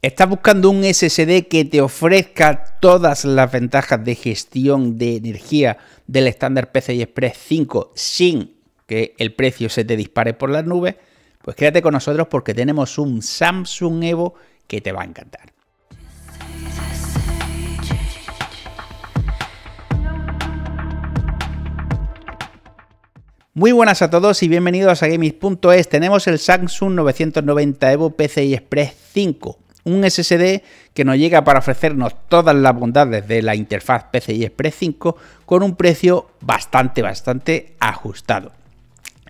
¿Estás buscando un SSD que te ofrezca todas las ventajas de gestión de energía del estándar PCI Express 5 sin que el precio se te dispare por las nubes? Pues quédate con nosotros porque tenemos un Samsung Evo que te va a encantar. Muy buenas a todos y bienvenidos a Gaming.es. Tenemos el Samsung 990 Evo PCI Express 5 un SSD que nos llega para ofrecernos todas las bondades de la interfaz PCI Express 5 con un precio bastante, bastante ajustado.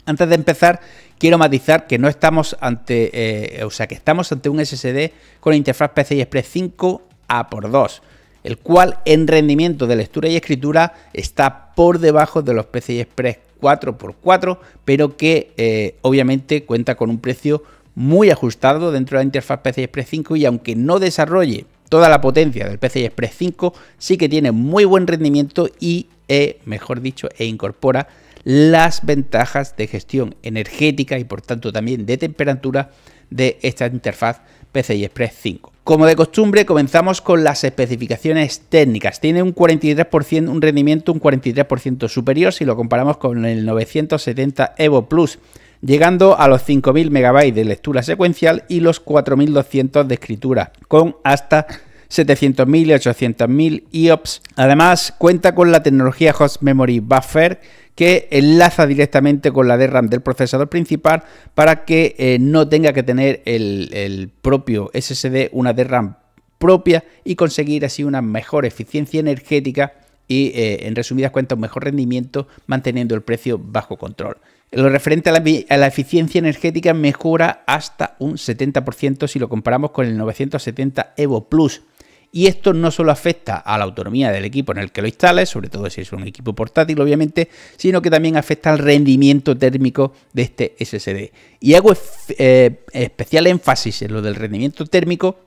Antes de empezar, quiero matizar que no estamos ante, eh, o sea, que estamos ante un SSD con interfaz PCI Express 5 a por 2 el cual en rendimiento de lectura y escritura está por debajo de los PCI Express 4x4, pero que eh, obviamente cuenta con un precio muy ajustado dentro de la interfaz PCI Express 5 y aunque no desarrolle toda la potencia del PCI Express 5, sí que tiene muy buen rendimiento y, eh, mejor dicho, e incorpora las ventajas de gestión energética y por tanto también de temperatura de esta interfaz PCI Express 5. Como de costumbre, comenzamos con las especificaciones técnicas. Tiene un 43%, un rendimiento un 43% superior si lo comparamos con el 970 Evo Plus llegando a los 5.000 MB de lectura secuencial y los 4.200 de escritura, con hasta 700.000 y 800.000 IOPS. Además, cuenta con la tecnología Host Memory Buffer que enlaza directamente con la DRAM del procesador principal para que eh, no tenga que tener el, propio SSD una DRAM propia y conseguir así una mejor eficiencia energética y eh, en resumidas cuentas un mejor rendimiento manteniendo el precio bajo control. Lo referente a la, eficiencia energética mejora hasta un 70% si lo comparamos con el 970 Evo Plus. Y esto no solo afecta a la autonomía del equipo en el que lo instales, sobre todo si es un equipo portátil obviamente, sino que también afecta al rendimiento térmico de este SSD. Y hago eh, especial énfasis en lo del rendimiento térmico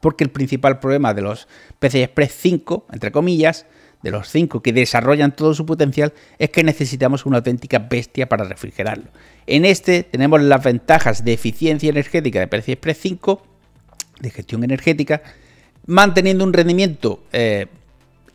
porque el principal problema de los PCI Express 5, entre comillas, de los 5 que desarrollan todo su potencial, es que necesitamos una auténtica bestia para refrigerarlo. En este tenemos las ventajas de eficiencia energética de PCI Express 5, de gestión energética, manteniendo un rendimiento eh,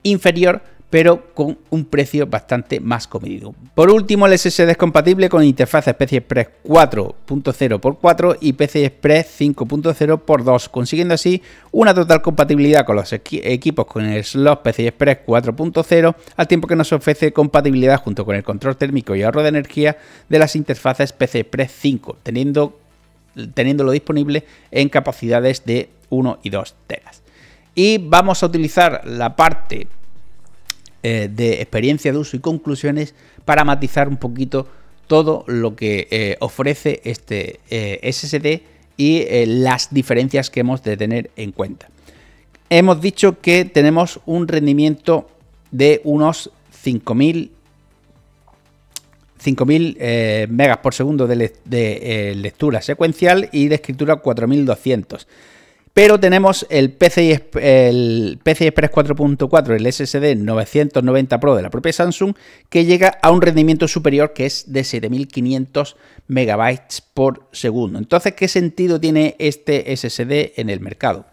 inferior, pero con un precio bastante más comedido. Por último, el SSD es compatible con interfaz PCI Express 4.0x4 y PC Express 5.0x2, consiguiendo así una total compatibilidad con los equipos con el slot PCI Express 4.0, al tiempo que nos ofrece compatibilidad junto con el control térmico y ahorro de energía de las interfaces PCI Express 5, teniendo, teniéndolo disponible en capacidades de 1 y 2 telas. Y vamos a utilizar la parte eh, de experiencia de uso y conclusiones para matizar un poquito todo lo que eh, ofrece este eh, SSD y las diferencias que hemos de tener en cuenta. Hemos dicho que tenemos un rendimiento de unos 5000 5000 megas por segundo de, lectura secuencial y de escritura 4200. Pero tenemos el PCI, el Express 4.4, el SSD 990 Pro de la propia Samsung, que llega a un rendimiento superior que es de 7500 MB por segundo. Entonces, ¿qué sentido tiene este SSD en el mercado?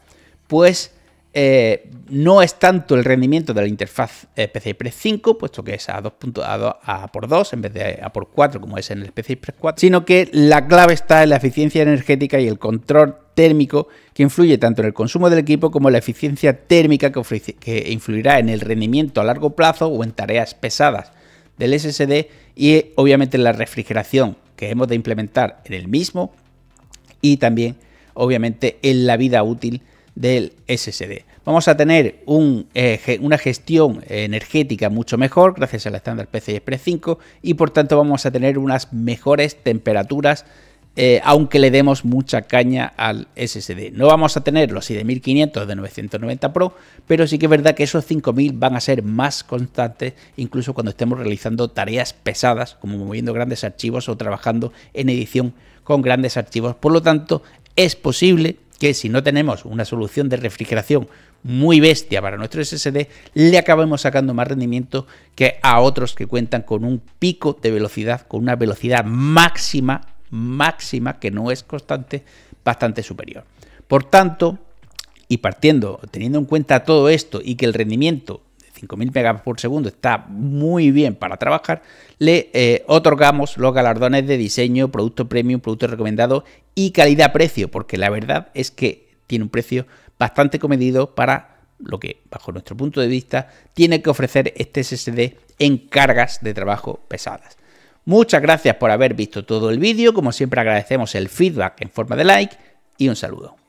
Pues eh, no es tanto el rendimiento de la interfaz eh, PCI Express 5, puesto que es a 2.2 2, a por 2 en vez de a por 4 como es en el PCI Express 4, sino que la clave está en la eficiencia energética y el control térmico que influye tanto en el consumo del equipo como en la eficiencia térmica que, influirá en el rendimiento a largo plazo o en tareas pesadas del SSD y obviamente en la refrigeración que hemos de implementar en el mismo y también obviamente en la vida útil del SSD. Vamos a tener eh, una gestión energética mucho mejor gracias al estándar PCI Express 5 y por tanto vamos a tener unas mejores temperaturas eh, aunque le demos mucha caña al SSD. No vamos a tener los 7500 de 990 Pro, pero sí que es verdad que esos 5000 van a ser más constantes, incluso cuando estemos realizando tareas pesadas, como moviendo grandes archivos o trabajando en edición con grandes archivos. Por lo tanto, es posible que si no tenemos una solución de refrigeración muy bestia para nuestro SSD, le acabemos sacando más rendimiento que a otros que cuentan con un pico de velocidad, con una velocidad máxima máxima, que no es constante, bastante superior. Por tanto, y partiendo, teniendo en cuenta todo esto y que el rendimiento de 5.000 megas por segundo está muy bien para trabajar, le eh, otorgamos los galardones de diseño, producto premium, producto recomendado y calidad-precio, porque la verdad es que tiene un precio bastante comedido para lo que, bajo nuestro punto de vista, tiene que ofrecer este SSD en cargas de trabajo pesadas. Muchas gracias por haber visto todo el vídeo, como siempre agradecemos el feedback en forma de like y un saludo.